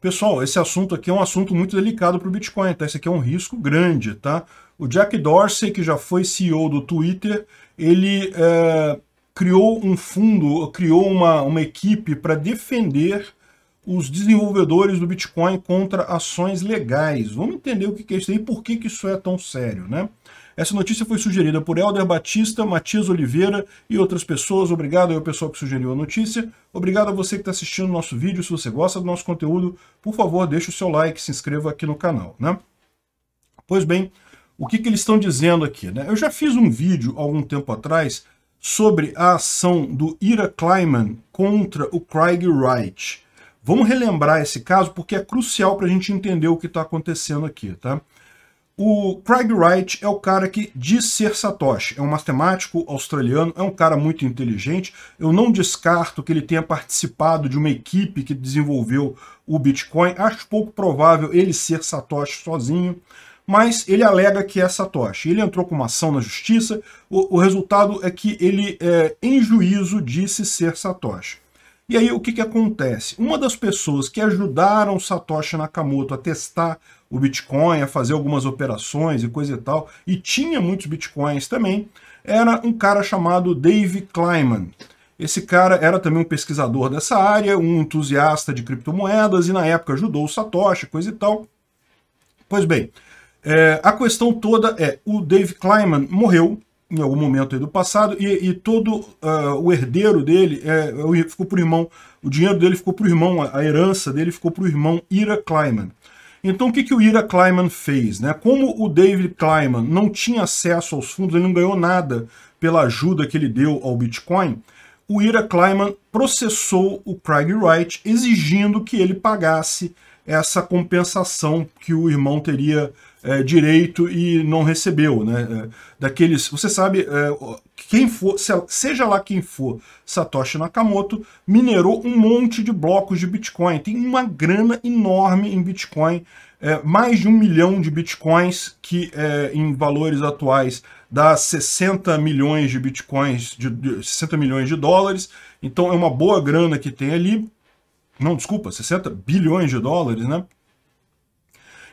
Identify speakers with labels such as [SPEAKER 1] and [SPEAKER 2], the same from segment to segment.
[SPEAKER 1] Pessoal, esse assunto aqui é um assunto muito delicado para o Bitcoin, tá? Esse aqui é um risco grande, tá? O Jack Dorsey, que já foi CEO do Twitter, ele é, criou um fundo, criou uma, uma equipe para defender os desenvolvedores do Bitcoin contra ações legais. Vamos entender o que é isso aí e por que, que isso é tão sério, né? Essa notícia foi sugerida por Helder Batista, Matias Oliveira e outras pessoas. Obrigado ao pessoal que sugeriu a notícia. Obrigado a você que está assistindo o nosso vídeo. Se você gosta do nosso conteúdo, por favor, deixe o seu like, se inscreva aqui no canal. Né? Pois bem, o que, que eles estão dizendo aqui? Né? Eu já fiz um vídeo algum tempo atrás sobre a ação do Ira Kleiman contra o Craig Wright. Vamos relembrar esse caso porque é crucial para a gente entender o que está acontecendo aqui, tá? O Craig Wright é o cara que diz ser Satoshi, é um matemático australiano, é um cara muito inteligente. Eu não descarto que ele tenha participado de uma equipe que desenvolveu o Bitcoin. Acho pouco provável ele ser Satoshi sozinho, mas ele alega que é Satoshi. Ele entrou com uma ação na justiça, o, o resultado é que ele, é, em juízo, disse ser Satoshi. E aí o que, que acontece? Uma das pessoas que ajudaram Satoshi Nakamoto a testar o Bitcoin, a fazer algumas operações e coisa e tal, e tinha muitos Bitcoins também, era um cara chamado Dave Kleiman. Esse cara era também um pesquisador dessa área, um entusiasta de criptomoedas e na época ajudou o Satoshi, coisa e tal. Pois bem, é, a questão toda é, o Dave Kleiman morreu em algum momento do passado, e, e todo uh, o herdeiro dele é, ficou para o irmão, o dinheiro dele ficou para o irmão, a, a, herança dele ficou para o irmão Ira Kleiman. Então o que, que o Ira Kleiman fez? Né? Como o David Kleiman não tinha acesso aos fundos, ele não ganhou nada pela ajuda que ele deu ao Bitcoin, o Ira Kleiman processou o Craig Wright exigindo que ele pagasse essa compensação que o irmão teria é, direito e não recebeu, né? É, daqueles, você sabe, é, quem for, seja lá quem for, Satoshi Nakamoto minerou um monte de blocos de Bitcoin, tem uma grana enorme em Bitcoin, é, mais de um milhão de Bitcoins que é, em valores atuais dá 60 milhões de Bitcoins, de, de 60 milhões de dólares, então é uma boa grana que tem ali, não, desculpa, 60 bilhões de dólares, né?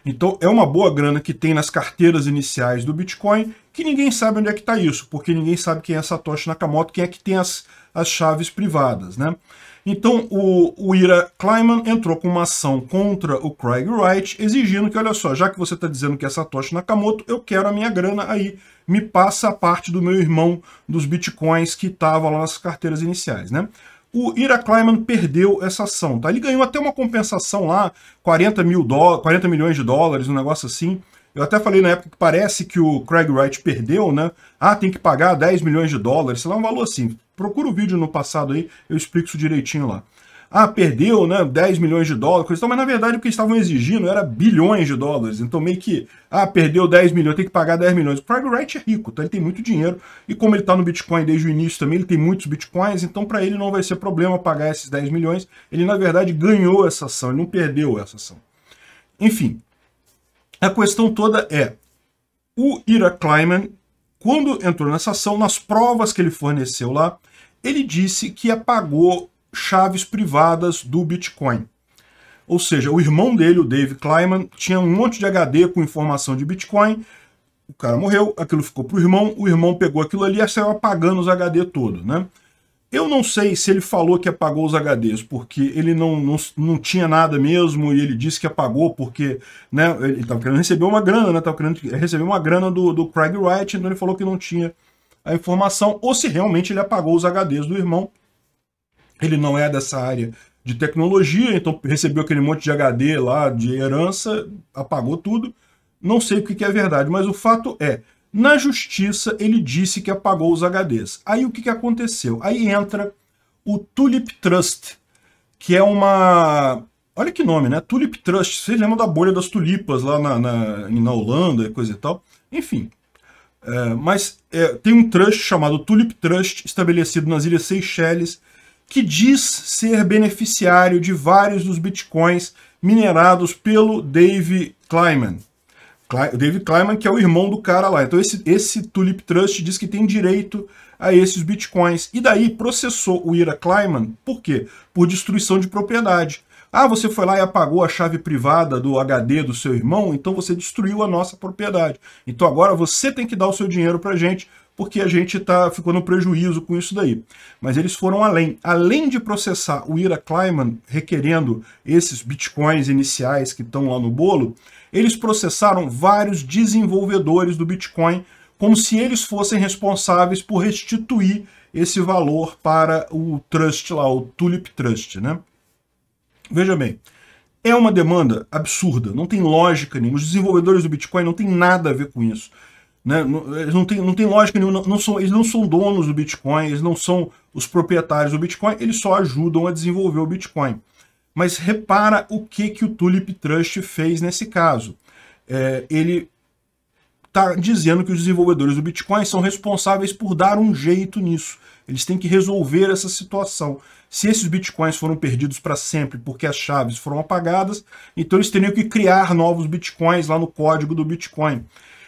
[SPEAKER 1] Então é uma boa grana que tem nas carteiras iniciais do Bitcoin, que ninguém sabe onde é que está isso, porque ninguém sabe quem é Satoshi Nakamoto, quem é que tem as, as chaves privadas. Né? Então o, o Ira Kleiman entrou com uma ação contra o Craig Wright, exigindo que, olha só, já que você está dizendo que é Satoshi Nakamoto, eu quero a minha grana aí, me passa a parte do meu irmão dos bitcoins que estava lá nas carteiras iniciais. Né? o Ira Kleiman perdeu essa ação. Tá? Ele ganhou até uma compensação lá, 40, mil do... 40 milhões de dólares, um negócio assim. Eu até falei na época que parece que o Craig Wright perdeu, né? Ah, tem que pagar 10 milhões de dólares, sei lá, um valor assim. Procura o vídeo no passado aí, eu explico isso direitinho lá ah, perdeu né, 10 milhões de dólares, coisa, mas na verdade o que estavam exigindo era bilhões de dólares. Então, meio que, ah, perdeu 10 milhões, tem que pagar 10 milhões. O Private Wright é rico, então ele tem muito dinheiro. E como ele está no Bitcoin desde o início também, ele tem muitos bitcoins, então para ele não vai ser problema pagar esses 10 milhões. Ele, na verdade, ganhou essa ação, ele não perdeu essa ação. Enfim, a questão toda é, o Ira Kleiman, quando entrou nessa ação, nas provas que ele forneceu lá, ele disse que apagou chaves privadas do Bitcoin. Ou seja, o irmão dele, o Dave Kleiman, tinha um monte de HD com informação de Bitcoin. O cara morreu, aquilo ficou para o irmão, o irmão pegou aquilo ali e saiu apagando os HD todos, né? Eu não sei se ele falou que apagou os HDs, porque ele não, não, não tinha nada mesmo e ele disse que apagou porque né, ele estava querendo receber uma grana, né? Estava querendo receber uma grana do, do Craig Wright, então ele falou que não tinha a informação, ou se realmente ele apagou os HDs do irmão, ele não é dessa área de tecnologia, então recebeu aquele monte de HD lá, de herança, apagou tudo. Não sei o que é verdade, mas o fato é, na justiça ele disse que apagou os HDs. Aí o que aconteceu? Aí entra o Tulip Trust, que é uma... Olha que nome, né? Tulip Trust. Vocês lembram da bolha das tulipas lá na, na, na Holanda e coisa e tal? Enfim, é, mas é, tem um trust chamado Tulip Trust, estabelecido nas Ilhas Seychelles, que diz ser beneficiário de vários dos bitcoins minerados pelo Dave Kleiman. o Dave Kleiman, que é o irmão do cara lá. Então esse, esse Tulip Trust diz que tem direito a esses bitcoins. E daí processou o Ira Kleiman, por quê? Por destruição de propriedade. Ah, você foi lá e apagou a chave privada do HD do seu irmão, então você destruiu a nossa propriedade. Então agora você tem que dar o seu dinheiro pra gente, porque a gente tá, ficou no prejuízo com isso daí. Mas eles foram além. Além de processar o Ira Kleiman requerendo esses bitcoins iniciais que estão lá no bolo, eles processaram vários desenvolvedores do Bitcoin como se eles fossem responsáveis por restituir esse valor para o trust lá, o Tulip Trust, né? Veja bem, é uma demanda absurda, não tem lógica nenhuma. Os desenvolvedores do Bitcoin não tem nada a ver com isso. Né? Eles não têm não tem lógica nenhuma, não são, eles não são donos do Bitcoin, eles não são os proprietários do Bitcoin, eles só ajudam a desenvolver o Bitcoin. Mas repara o que, que o Tulip Trust fez nesse caso. É, ele está dizendo que os desenvolvedores do Bitcoin são responsáveis por dar um jeito nisso. Eles têm que resolver essa situação. Se esses bitcoins foram perdidos para sempre porque as chaves foram apagadas, então eles teriam que criar novos bitcoins lá no código do Bitcoin.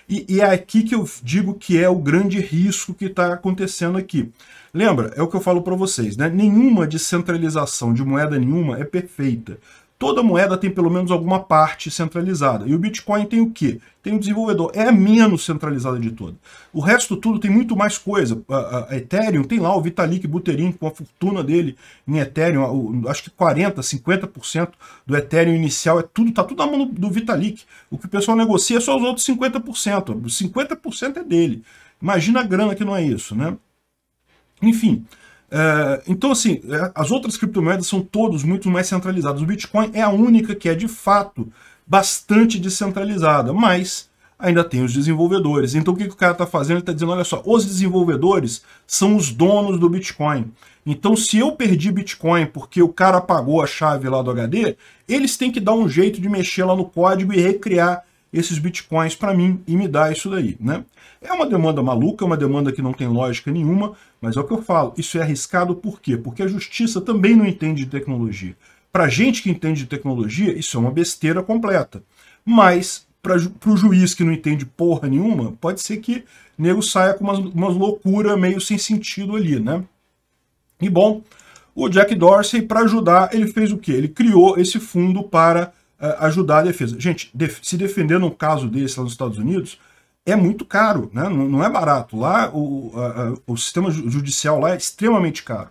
[SPEAKER 1] E, e, é aqui que eu digo que é o grande risco que está acontecendo aqui. Lembra, é o que eu falo para vocês, né? Nenhuma descentralização de moeda nenhuma é perfeita. Toda moeda tem pelo menos alguma parte centralizada. E o Bitcoin tem o quê? Tem o desenvolvedor. É a menos centralizada de toda. O resto tudo tem muito mais coisa. A, a Ethereum tem lá o Vitalik Buterin com a fortuna dele em Ethereum. Acho que 40%, 50% do Ethereum inicial é tudo, tá tudo na mão do Vitalik. O que o pessoal negocia é só os outros 50%. 50% é dele. Imagina a grana que não é isso, né? Enfim, é, então, assim, é, as outras criptomoedas são todos muito mais centralizadas. O Bitcoin é a única que é, de fato, bastante descentralizada, mas ainda tem os desenvolvedores. Então, o que, que o cara está fazendo? Ele está dizendo, olha só, os desenvolvedores são os donos do Bitcoin. Então, se eu perdi Bitcoin porque o cara apagou a chave lá do HD, eles têm que dar um jeito de mexer lá no código e recriar esses bitcoins para mim e me dá isso daí, né? É uma demanda maluca, é uma demanda que não tem lógica nenhuma, mas é o que eu falo, isso é arriscado por quê? Porque a justiça também não entende de tecnologia. Para gente que entende de tecnologia, isso é uma besteira completa. Mas para o juiz que não entende porra nenhuma, pode ser que o nego saia com umas, umas loucura meio sem sentido ali, né? E bom, o Jack Dorsey, para ajudar, ele fez o quê? Ele criou esse fundo para é, ajudar a defesa. Gente, se defender num caso desse lá nos Estados Unidos é muito caro, né? não, é barato. Lá o, o sistema judicial lá é extremamente caro.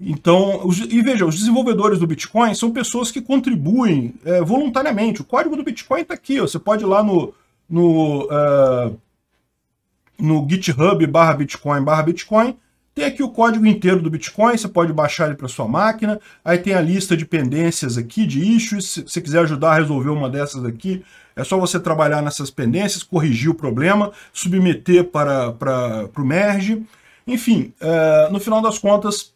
[SPEAKER 1] Então, os, e veja, os desenvolvedores do Bitcoin são pessoas que contribuem é, voluntariamente. O código do Bitcoin está aqui, ó, você pode ir lá no, no, uh, no GitHub barra Bitcoin barra Bitcoin tem aqui o código inteiro do Bitcoin, você pode baixar ele para sua máquina. Aí tem a lista de pendências aqui, de issues. Se você quiser ajudar a resolver uma dessas aqui, é só você trabalhar nessas pendências, corrigir o problema, submeter para, para, para o merge. Enfim, uh, no final das contas,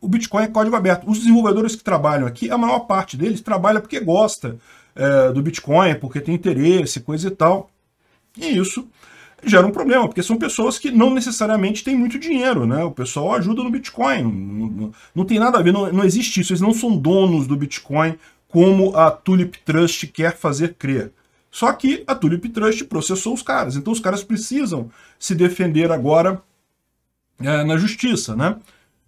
[SPEAKER 1] o Bitcoin é código aberto. Os desenvolvedores que trabalham aqui, a maior parte deles trabalha porque gosta uh, do Bitcoin, porque tem interesse, coisa e tal. E isso gera um problema, porque são pessoas que não necessariamente têm muito dinheiro, né? O pessoal ajuda no Bitcoin, não, não, não tem nada a ver, não, não existe isso, eles não são donos do Bitcoin como a Tulip Trust quer fazer crer. Só que a Tulip Trust processou os caras, então os caras precisam se defender agora é, na justiça, né?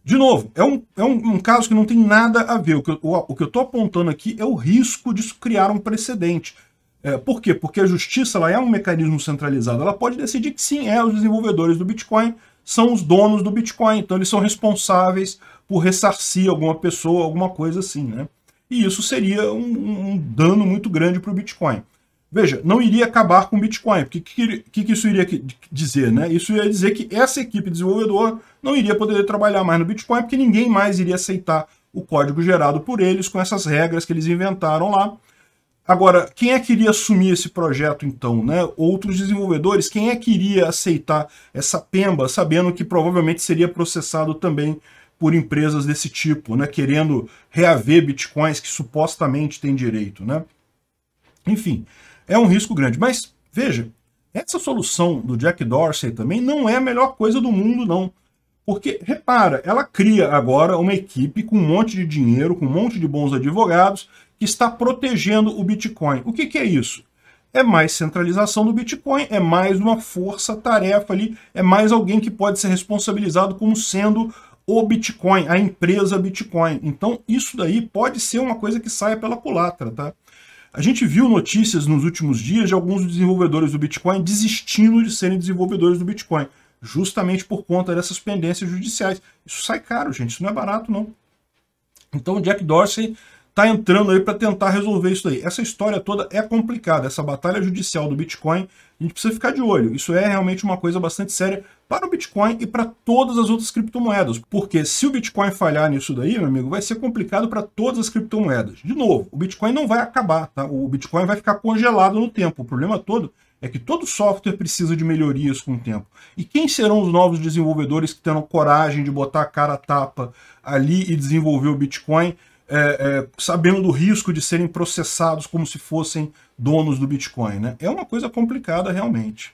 [SPEAKER 1] De novo, é, um, é um, um, caso que não tem nada a ver. O que, eu, o, o que eu estou apontando aqui é o risco de criar um precedente. É, por quê? Porque a justiça ela é um mecanismo centralizado. Ela pode decidir que sim, é os desenvolvedores do Bitcoin são os donos do Bitcoin, então eles são responsáveis por ressarcir alguma pessoa, alguma coisa assim, né? E isso seria um, um dano muito grande para o Bitcoin. Veja, não iria acabar com o Bitcoin, porque o que, que, isso iria dizer, né? Isso iria dizer que essa equipe desenvolvedora não iria poder trabalhar mais no Bitcoin, porque ninguém mais iria aceitar o código gerado por eles com essas regras que eles inventaram lá Agora, quem é que iria assumir esse projeto então? Né? Outros desenvolvedores, quem é que iria aceitar essa pemba, sabendo que provavelmente seria processado também por empresas desse tipo, né? querendo reaver bitcoins que supostamente têm direito? Né? Enfim, é um risco grande. Mas, veja, essa solução do Jack Dorsey também não é a melhor coisa do mundo, não. Porque, repara, ela cria agora uma equipe com um monte de dinheiro, com um monte de bons advogados, que está protegendo o Bitcoin. O que, que é isso? É mais centralização do Bitcoin, é mais uma força-tarefa ali, é mais alguém que pode ser responsabilizado como sendo o Bitcoin, a empresa Bitcoin. Então, isso daí pode ser uma coisa que saia pela culatra, tá? A gente viu notícias nos últimos dias de alguns desenvolvedores do Bitcoin desistindo de serem desenvolvedores do Bitcoin, justamente por conta dessas pendências judiciais. Isso sai caro, gente, isso não é barato, não. Então, o Jack Dorsey está entrando aí para tentar resolver isso aí. Essa história toda é complicada, essa batalha judicial do Bitcoin, a gente precisa ficar de olho. Isso é realmente uma coisa bastante séria para o Bitcoin e para todas as outras criptomoedas, porque se o Bitcoin falhar nisso daí, meu amigo, vai ser complicado para todas as criptomoedas. De novo, o Bitcoin não vai acabar, tá? O Bitcoin vai ficar congelado no tempo. O problema todo é que todo software precisa de melhorias com o tempo. E quem serão os novos desenvolvedores que terão coragem de botar a cara a tapa ali e desenvolver o Bitcoin é, é, sabendo do risco de serem processados como se fossem donos do Bitcoin. Né? É uma coisa complicada realmente.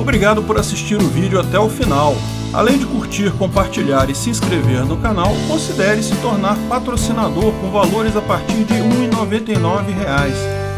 [SPEAKER 1] Obrigado por assistir o vídeo até o final. Além de curtir, compartilhar e se inscrever no canal, considere se tornar patrocinador com valores a partir de R$ 1,99